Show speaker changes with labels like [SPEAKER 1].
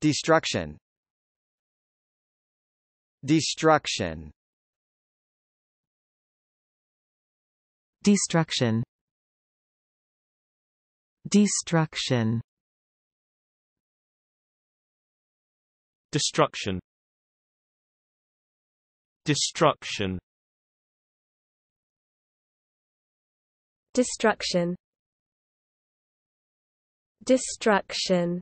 [SPEAKER 1] Destruction Destruction Destruction Destruction Destruction Destruction Destruction Destruction